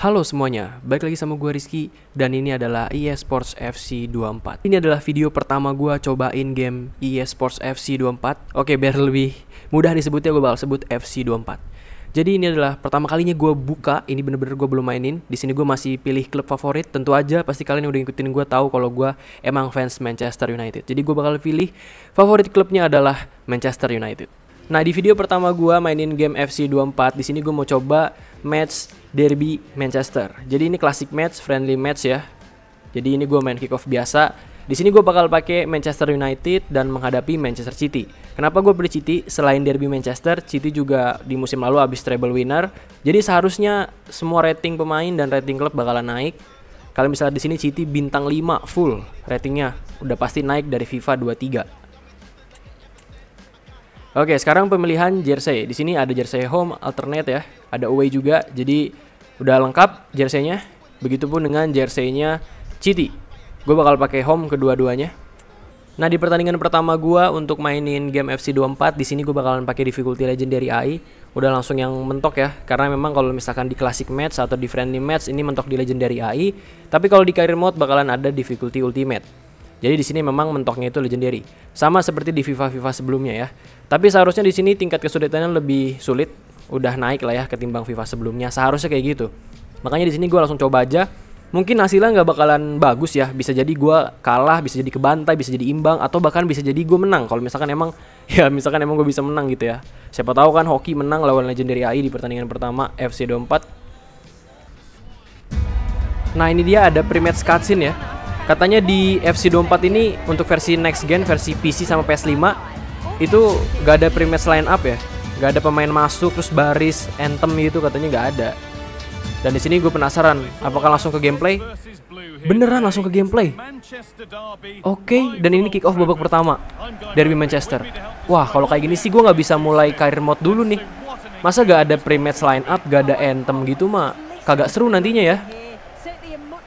Halo semuanya, balik lagi sama gue Rizky dan ini adalah EA Sports FC 24. Ini adalah video pertama gue cobain game EA Sports FC 24. Oke, biar lebih mudah disebutnya gue bakal sebut FC 24. Jadi ini adalah pertama kalinya gue buka, ini bener-bener gue belum mainin. Di sini gue masih pilih klub favorit, tentu aja pasti kalian yang udah ngikutin gue tahu kalau gue emang fans Manchester United. Jadi gue bakal pilih favorit klubnya adalah Manchester United. Nah di video pertama gue mainin game FC 24 di sini gue mau coba match derby Manchester. Jadi ini klasik match, friendly match ya. Jadi ini gue main kick off biasa. Di sini gue bakal pakai Manchester United dan menghadapi Manchester City. Kenapa gue pilih City? Selain derby Manchester, City juga di musim lalu habis treble winner. Jadi seharusnya semua rating pemain dan rating klub bakalan naik. Kalau misalnya di sini City bintang 5 full ratingnya, udah pasti naik dari FIFA 23. Oke, sekarang pemilihan jersey. Di sini ada jersey home, alternate ya. Ada away juga. Jadi udah lengkap jerseynya. Begitupun dengan jerseynya Citi. Gue bakal pakai home kedua-duanya. Nah di pertandingan pertama gue untuk mainin game FC 24 di sini gue bakalan pakai difficulty legend dari AI udah langsung yang mentok ya karena memang kalau misalkan di classic match atau di friendly match ini mentok di legendary AI tapi kalau di career mode bakalan ada difficulty ultimate jadi di sini memang mentoknya itu legendary. Sama seperti di FIFA-FIFA sebelumnya ya. Tapi seharusnya di sini tingkat kesulitannya lebih sulit, udah naik lah ya ketimbang FIFA sebelumnya. Seharusnya kayak gitu. Makanya di sini gue langsung coba aja. Mungkin hasilnya nggak bakalan bagus ya. Bisa jadi gue kalah, bisa jadi kebantai, bisa jadi imbang, atau bahkan bisa jadi gue menang. Kalau misalkan emang ya misalkan emang gue bisa menang gitu ya. Siapa tahu kan hoki menang lawan legendary AI di pertandingan pertama FC 24 Nah ini dia ada primate cutscene ya Katanya di FC24 ini untuk versi next gen, versi PC sama PS5 itu gak ada pre line up ya. Gak ada pemain masuk terus baris anthem gitu katanya gak ada. Dan di sini gue penasaran, apakah langsung ke gameplay? Beneran langsung ke gameplay. Oke, okay, dan ini kick off babak pertama Derby Manchester. Wah, kalau kayak gini sih gue nggak bisa mulai career mode dulu nih. Masa gak ada pre line up, gak ada anthem gitu mah kagak seru nantinya ya.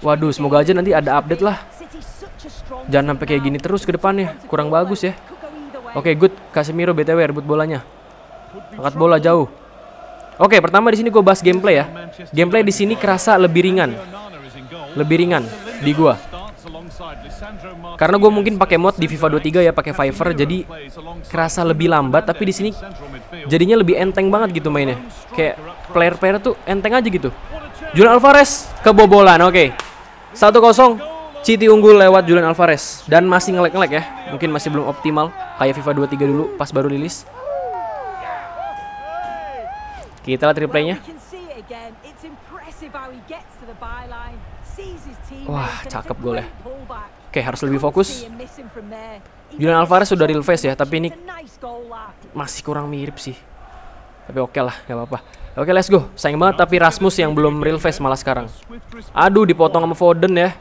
Waduh, semoga aja nanti ada update lah. Jangan sampai kayak gini terus ke depannya. Kurang bagus ya. Oke, okay, good. Casemiro BTW rebut bolanya. Angkat bola jauh. Oke, okay, pertama di sini gue bahas gameplay ya. Gameplay di sini kerasa lebih ringan. Lebih ringan di gua. Karena gue mungkin pakai mod di FIFA 23 ya, pakai Fiver, jadi kerasa lebih lambat. Tapi di sini jadinya lebih enteng banget gitu mainnya. Kayak player-player tuh enteng aja gitu. Julian Alvarez kebobolan. Oke. Okay. 1-0. Citi unggul lewat Julian Alvarez dan masih ngelek-ngelek ya. Mungkin masih belum optimal kayak FIFA 23 dulu pas baru rilis. Kita lihat replaynya. Wah, cakep gol ya. Oke, harus lebih fokus. Julian Alvarez sudah real face ya, tapi ini masih kurang mirip sih. Tapi oke okay lah, nggak apa-apa. Oke, okay, let's go. Sayang banget tapi Rasmus yang belum real face malah sekarang. Aduh, dipotong sama Foden ya.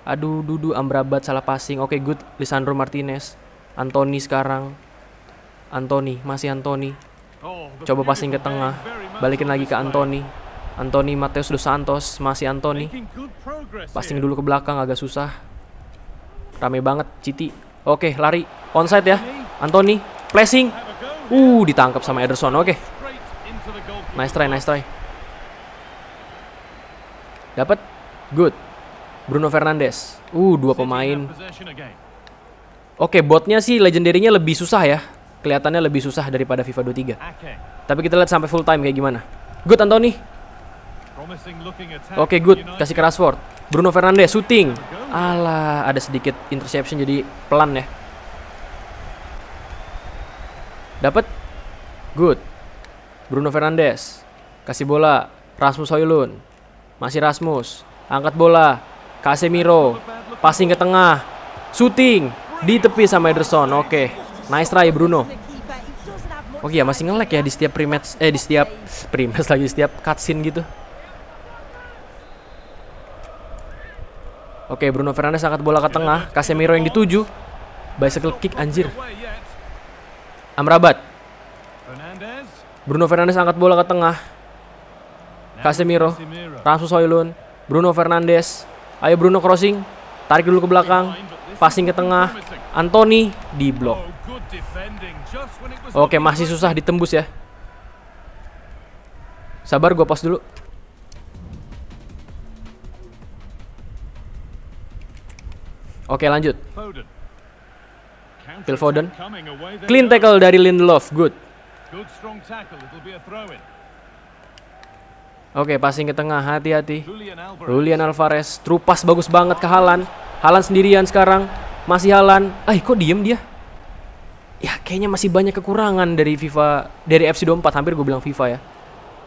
Aduh, Dudu Amrabat salah passing. Oke, okay, good. Lisandro Martinez. Anthony sekarang. Anthony, masih Anthony. Coba passing ke tengah. Balikin lagi ke Anthony. Anthony Mateus Dos Santos, masih Anthony. Passing dulu ke belakang agak susah. Rame banget Citi. Oke, okay, lari. Onside ya. Anthony, placing. Uh, ditangkap sama Ederson. Oke. Okay. Nice try, nice try. Dapat. Good. Bruno Fernandes. Uh, dua pemain. Oke, okay, botnya sih legendarinya lebih susah ya. Kelihatannya lebih susah daripada FIFA 23. Tapi kita lihat sampai full time kayak gimana. Good Anthony. Oke, okay, good. Kasih ke Rashford. Bruno Fernandes shooting. Alah, ada sedikit interception jadi pelan ya. Dapat. Good. Bruno Fernandes. Kasih bola. Rasmus Hoylun Masih Rasmus. Angkat bola. Casemiro. Passing ke tengah. Shooting. Di tepi sama Ederson. Oke. Okay. Nice try Bruno. Oke oh ya masih ngelek ya di setiap primates eh di setiap primates lagi setiap cutscene gitu. Oke, okay, Bruno Fernandes angkat bola ke tengah, Casemiro yang dituju. Bicycle kick anjir. Amrabat Bruno Fernandes angkat bola ke tengah. Casemiro, Ramsus Hoylun, Bruno Fernandes. Ayo Bruno crossing, tarik dulu ke belakang, passing ke tengah. Anthony di blok. Oke, masih susah ditembus ya. Sabar, gue pas dulu. Oke, lanjut. Phil Foden. Clean tackle dari Lindelof, good. Oke, okay, passing ke tengah. Hati-hati. Julian Alvarez. Trupas bagus banget ke Halan. Halan sendirian sekarang. Masih Halan. Eh, kok diem dia? Ya, kayaknya masih banyak kekurangan dari FIFA. Dari FC 24. Hampir gue bilang FIFA ya.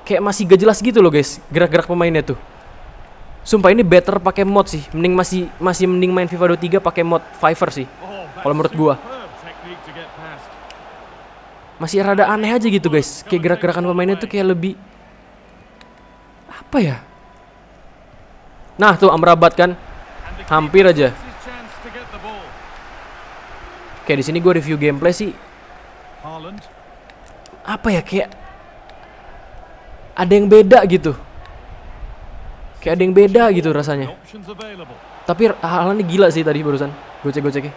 Kayak masih gak jelas gitu loh, guys. Gerak-gerak pemainnya tuh. Sumpah ini better pakai mod sih. Mending masih masih mending main FIFA 23 pakai mod Fiverr sih. Oh, Kalau menurut gua masih rada aneh aja gitu guys kayak gerak-gerakan pemainnya tuh kayak lebih apa ya nah tuh Amrabat kan hampir aja kayak di sini gue review gameplay sih apa ya kayak ada yang beda gitu kayak ada yang beda gitu rasanya tapi ah, ini gila sih tadi barusan gocek ya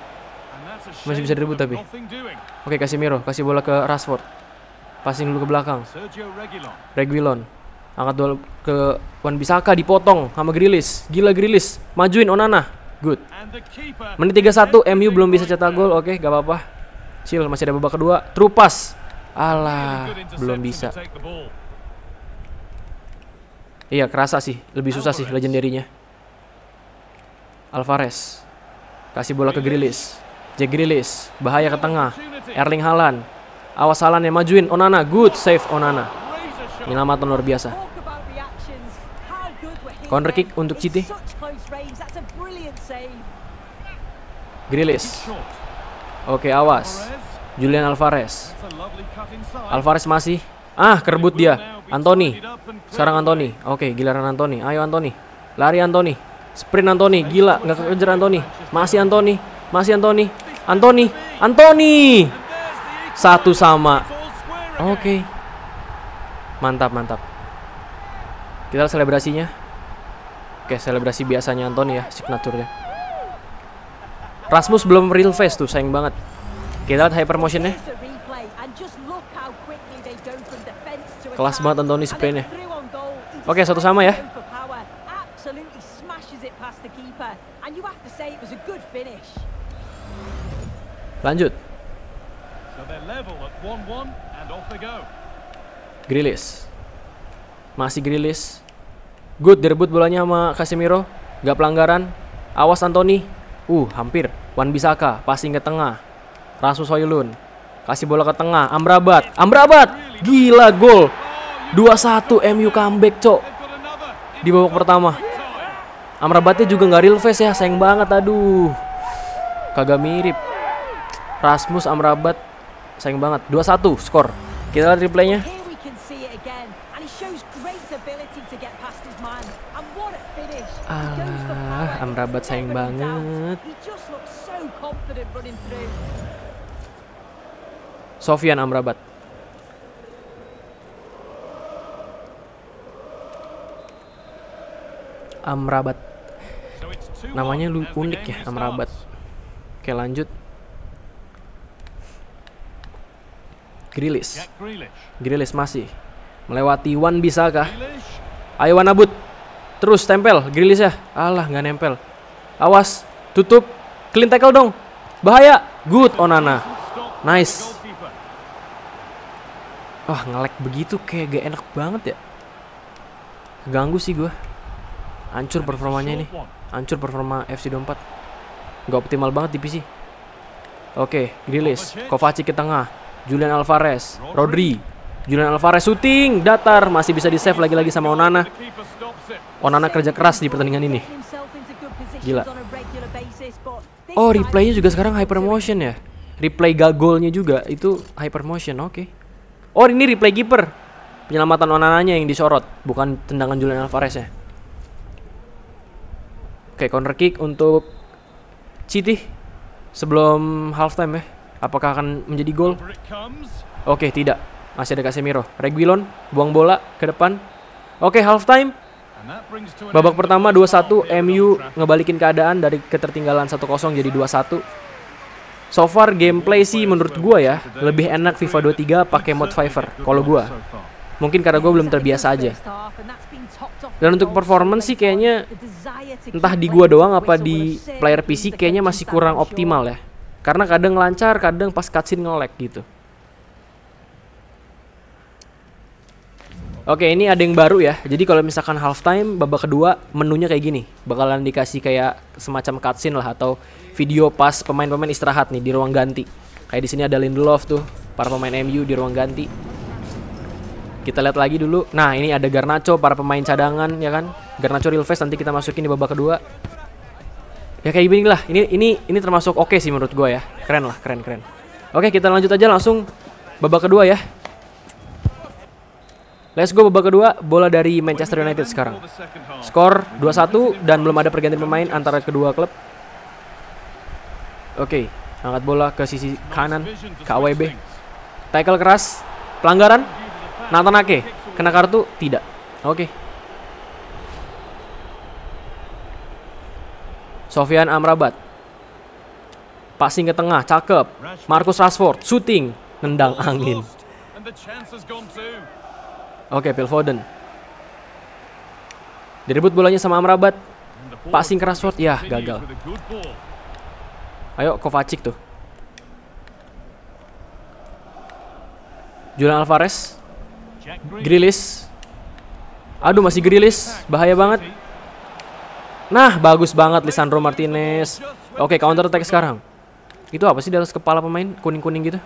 masih bisa direbut tapi. Oke, kasih Miro kasih bola ke Rashford. Passing dulu ke belakang. Reguilon. Angkat bola ke Wan Bisaka dipotong sama Grilis. Gila Grilis. Majuin Onana. Good. Menit 31 MU belum bisa cetak gol. Oke, gak apa-apa. Chill, masih ada babak kedua. terupas Alah, belum bisa. Iya, kerasa sih. Lebih susah sih legendarinya. Alvarez. Kasih bola ke Grilis. Jack Grealish, bahaya ke tengah. Erling Haaland. Awas Haaland yang majuin. Onana, good save Onana. Penyelamatan luar biasa. Corner kick untuk City. Grealish. Oke, awas. Julian Alvarez. Alvarez masih. Ah, kerebut dia. Anthony. Sekarang Anthony. Oke, giliran Anthony. Ayo Anthony. Lari Anthony. Sprint Anthony. Gila, nggak kejar Anthony. Masih Anthony. Masih Anthony. Anthony, Anthony. Satu sama. Oke. Okay. Mantap, mantap. Kita selebrasinya. Oke, okay, selebrasi biasanya Anthony ya, signaturnya. Rasmus belum real face tuh, sayang banget. Kita lihat hyper ya, Kelas banget Anthony sprintnya. Oke, okay, satu sama ya. Lanjut. Grilis. Masih Grilis. Good direbut bolanya sama Casemiro. Gak pelanggaran. Awas Anthony. Uh, hampir. Wan Bisaka passing ke tengah. Rasu Soilun. Kasih bola ke tengah. Amrabat. Amrabat. Gila gol. 2-1 MU comeback, Cok. Di babak pertama. Amrabatnya juga nggak real face ya, sayang banget aduh. Kagak mirip. Rasmus Amrabat sayang banget 2-1 skor kita lihat replaynya Ah, Amrabat sayang banget. Sofian Amrabat. Amrabat. Namanya unik ya, Amrabat. Oke, lanjut. Grilis. Grilis masih melewati Wan kah? Ayo Wan Abut. Terus tempel Grilis ya. Allah nggak nempel. Awas, tutup. Clean tackle dong. Bahaya. Good Onana. Nice. Wah, ngelek begitu kayak gak enak banget ya. ganggu sih gue. Hancur performanya ini. Hancur performa FC 24. Gak optimal banget di PC. Oke, okay, Grilis. Kovacic ke tengah. Julian Alvarez, Rodri, Julian Alvarez shooting, datar masih bisa di save lagi-lagi sama Onana. Onana kerja keras di pertandingan ini. Gila. Oh, replaynya juga sekarang hyper motion ya. Replay gagolnya juga itu hyper motion, Oke. Okay. Oh, ini replay kiper. Penyelamatan Onananya yang disorot, bukan tendangan Julian Alvarez ya. Oke, okay, corner kick untuk City sebelum halftime ya. Apakah akan menjadi gol? Oke, tidak. Masih ada Casemiro. Reguilon buang bola ke depan. Oke, okay, half time. Babak pertama 2-1 MU ngebalikin keadaan dari ketertinggalan 1-0 jadi 2-1. So far gameplay sih menurut gua ya lebih enak FIFA 23 pakai mod Fiver. kalau gua. Mungkin karena gua belum terbiasa aja. Dan untuk performance sih kayaknya entah di gua doang apa di player PC kayaknya masih kurang optimal ya. Karena kadang lancar, kadang pas cutscene ngelek gitu. Oke, ini ada yang baru ya. Jadi kalau misalkan halftime babak kedua menunya kayak gini, bakalan dikasih kayak semacam cutscene lah atau video pas pemain-pemain istirahat nih di ruang ganti. Kayak di sini ada Lindelof tuh, para pemain MU di ruang ganti. Kita lihat lagi dulu. Nah, ini ada Garnacho, para pemain cadangan ya kan. Garnacho real face nanti kita masukin di babak kedua ya kayak gini lah ini ini ini termasuk oke okay sih menurut gue ya keren lah keren keren oke kita lanjut aja langsung babak kedua ya Let's go babak kedua, bola dari Manchester United sekarang. Skor 2-1 dan belum ada pergantian pemain antara kedua klub. Oke, okay, angkat bola ke sisi kanan ke AWB. Tackle keras, pelanggaran. Nathan Ake kena kartu tidak. Oke. Okay. Sofian Amrabat. Passing ke tengah, cakep. Marcus Rashford, shooting, nendang angin. Oke, okay, Phil Foden. Direbut bolanya sama Amrabat. Passing ke Rashford, ya gagal. Ayo Kovacic tuh. Julian Alvarez. Grilis. Aduh masih Grilis, bahaya banget. Nah, bagus banget Lisandro Martinez. Oke, counter attack sekarang. Itu apa sih di atas kepala pemain kuning-kuning gitu?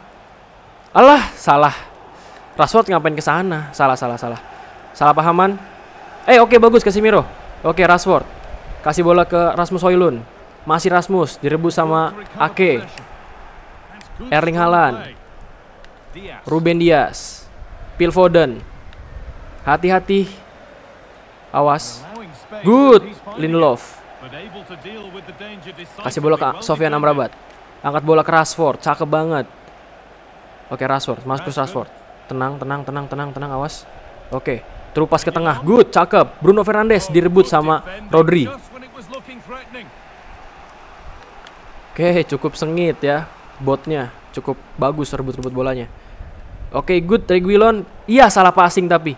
Allah, salah. Rashford ngapain ke sana? Salah, salah, salah. Salah pahaman. Eh, oke bagus ke Miro. Oke, Rashford. Kasih bola ke Rasmus Hoylund. Masih Rasmus direbut sama Ake. Erling Haaland. Ruben Dias. Phil Foden. Hati-hati. Awas. Good. Lindelof. Kasih bola ke Sofyan Amrabat. Angkat bola ke Rashford. Cakep banget. Oke, Rashford. Marcus Rashford. Tenang, tenang, tenang, tenang, tenang. Awas. Oke. Terupas ke tengah. Good. Cakep. Bruno Fernandes direbut sama Rodri. Oke, cukup sengit ya botnya. Cukup bagus rebut-rebut bolanya. Oke, good. Reguilon. Iya, salah passing tapi.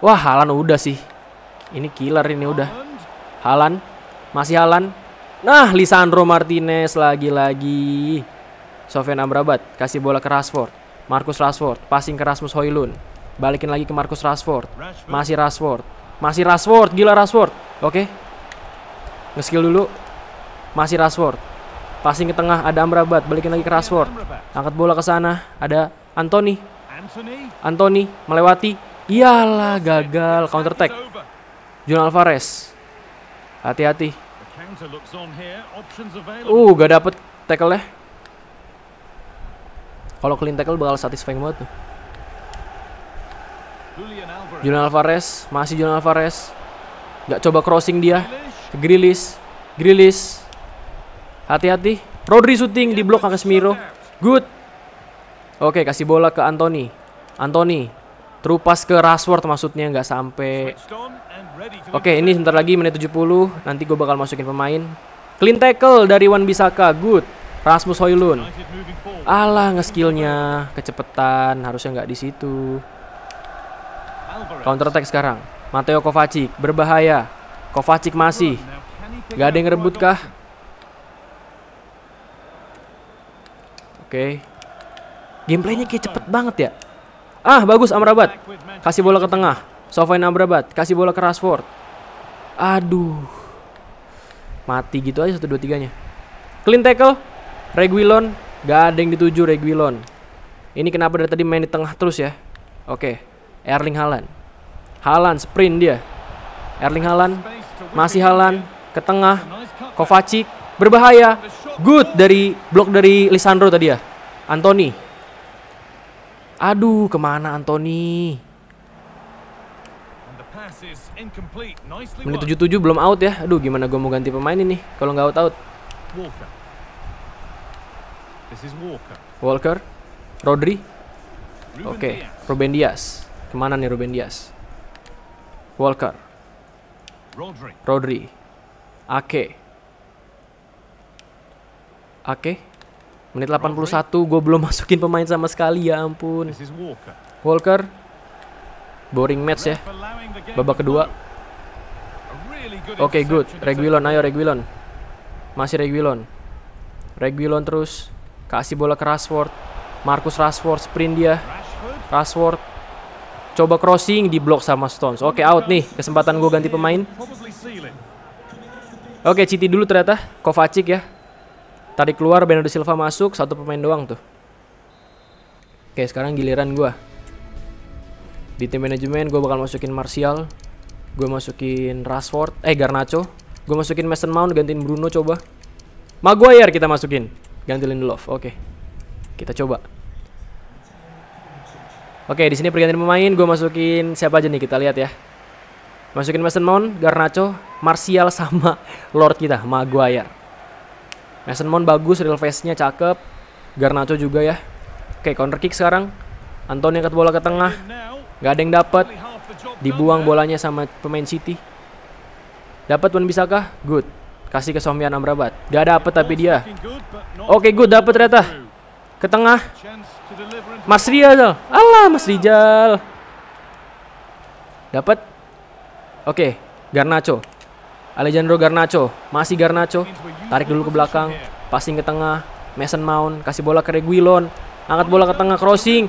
Wah, Halan udah sih. Ini killer ini udah. Halan. Masih Halan. Nah, Lisandro Martinez lagi-lagi. Sofian Amrabat kasih bola ke Rashford. Marcus Rashford passing ke Rasmus Hoylund. Balikin lagi ke Marcus Rashford. Masih Rashford. Masih Rashford, gila Rashford. Oke. Okay. Ngeskill dulu. Masih Rashford. Passing ke tengah ada Amrabat, balikin lagi ke Rashford. Angkat bola ke sana, ada Anthony. Anthony melewati. Iyalah gagal counter attack. Julian Alvarez. Hati-hati. Uh, gak dapet tackle ya. Kalau clean tackle bakal satisfying banget tuh. Julian Alvarez, masih Julian Alvarez. Gak coba crossing dia. Grilis, Grilis. Hati-hati. Rodri syuting di blok Casemiro. Good. Oke, kasih bola ke Anthony. Anthony True pass ke Rashford maksudnya nggak sampai. Oke, okay, ini sebentar lagi menit 70. Nanti gue bakal masukin pemain. Clean tackle dari Wan Bisaka, good. Rasmus Hoylund. Alah, ngeskillnya kecepetan, harusnya nggak di situ. Counter attack sekarang. Mateo Kovacic berbahaya. Kovacic masih. Gak ada yang rebut kah? Oke. Okay. Gameplaynya kayak cepet banget ya. Ah, bagus Amrabat. Kasih bola ke tengah. Sofain Amrabat. Kasih bola ke Rashford. Aduh. Mati gitu aja 1 2 3-nya. Clean tackle. Reguilon. Gak ada yang dituju Reguilon. Ini kenapa dari tadi main di tengah terus ya? Oke. Erling Haaland. Haaland sprint dia. Erling Haaland. Masih Haaland ke tengah. Kovacic berbahaya. Good dari blok dari Lisandro tadi ya. Anthony Aduh, kemana Anthony? Menit 77 belum out ya. Aduh, gimana gue mau ganti pemain ini kalau nggak out-out. Walker. Rodri. Oke, okay. Ruben Dias. Kemana nih Ruben Dias? Walker. Rodri. Rodri. Ake. Ake. Menit 81 gue belum masukin pemain sama sekali ya ampun. Walker. Boring match ya. Babak kedua. Oke, okay, good. Reguilon, ayo Reguilon. Masih Reguilon. Reguilon terus. Kasih bola ke Rashford. Marcus Rashford sprint dia. Rashford coba crossing di blok sama Stones. Oke, okay, out nih. Kesempatan gue ganti pemain. Oke, okay, Citi dulu ternyata. Kovacic ya. Tarik keluar Bernardo Silva masuk, satu pemain doang tuh. Oke, sekarang giliran gue Di tim manajemen gue bakal masukin Martial, gue masukin Rashford, eh Garnacho, gue masukin Mason Mount gantiin Bruno coba. Maguire kita masukin, gantiin love Oke. Kita coba. Oke, di sini pergantian pemain gue masukin siapa aja nih kita lihat ya. Masukin Mason Mount, Garnacho, Martial sama Lord kita, Maguire. Mason Mount bagus, real face-nya cakep. Garnacho juga ya. Oke, counter kick sekarang. Antonio angkat bola ke tengah. Gak ada yang dapat. Dibuang bolanya sama pemain City. Dapat bisa kah? Good. Kasih ke Somian Amrabat. Gak dapat tapi dia. Oke, good dapat ternyata. Ke tengah. Mas Rijal. Allah, Mas Rijal. Dapat. Oke, Garnacho. Alejandro Garnacho, masih Garnacho. Tarik dulu ke belakang, passing ke tengah. Mason Mount kasih bola ke Reguilon. Angkat bola ke tengah crossing.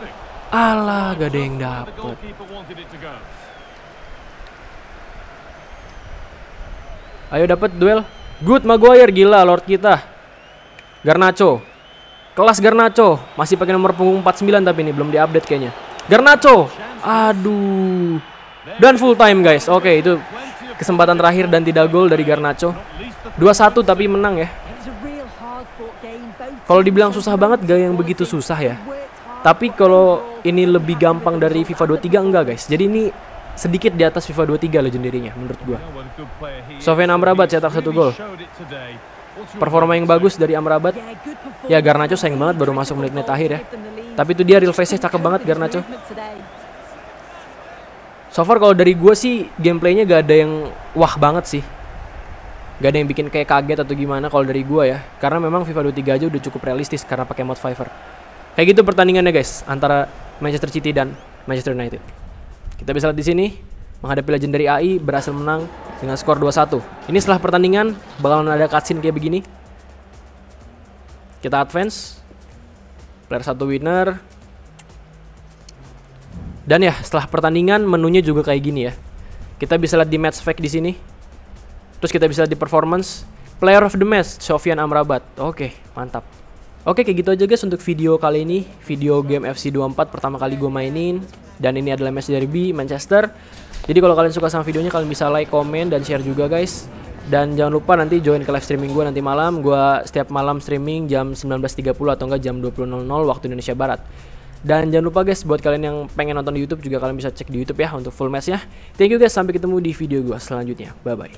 Alah, gak ada yang dapet. Ayo dapat duel. Good Maguire gila Lord kita. Garnacho. Kelas Garnacho. Masih pakai nomor punggung 49 tapi ini belum diupdate kayaknya. Garnacho. Aduh. Dan full time guys. Oke, okay, itu Kesempatan terakhir dan tidak gol dari Garnacho. 2-1 tapi menang ya. Kalau dibilang susah banget gak yang begitu susah ya. Tapi kalau ini lebih gampang dari FIFA 23 enggak guys. Jadi ini sedikit di atas FIFA 23 legendarinya menurut gua. Sofian Amrabat cetak satu gol. Performa yang bagus dari Amrabat. Ya Garnacho sayang banget baru masuk menit-menit akhir ya. Tapi itu dia real face-nya cakep banget Garnacho. So far kalau dari gue sih gameplaynya gak ada yang wah banget sih. Gak ada yang bikin kayak kaget atau gimana kalau dari gue ya. Karena memang FIFA 23 aja udah cukup realistis karena pakai mod Fiver. Kayak gitu pertandingannya guys antara Manchester City dan Manchester United. Kita bisa lihat di sini menghadapi legendary AI berhasil menang dengan skor 2-1. Ini setelah pertandingan bakalan ada cutscene kayak begini. Kita advance. Player satu winner, dan ya, setelah pertandingan menunya juga kayak gini ya. Kita bisa lihat di match fact di sini. Terus kita bisa lihat di performance. Player of the match, Sofian Amrabat. Oke, mantap. Oke, kayak gitu aja guys untuk video kali ini. Video game FC 24 pertama kali gue mainin. Dan ini adalah match dari B Manchester. Jadi kalau kalian suka sama videonya, kalian bisa like, komen, dan share juga guys. Dan jangan lupa nanti join ke live streaming gue nanti malam. Gue setiap malam streaming jam 19.30 atau enggak jam 20.00 waktu Indonesia Barat. Dan jangan lupa guys buat kalian yang pengen nonton di YouTube juga kalian bisa cek di YouTube ya untuk full ya. Thank you guys sampai ketemu di video gua selanjutnya. Bye bye.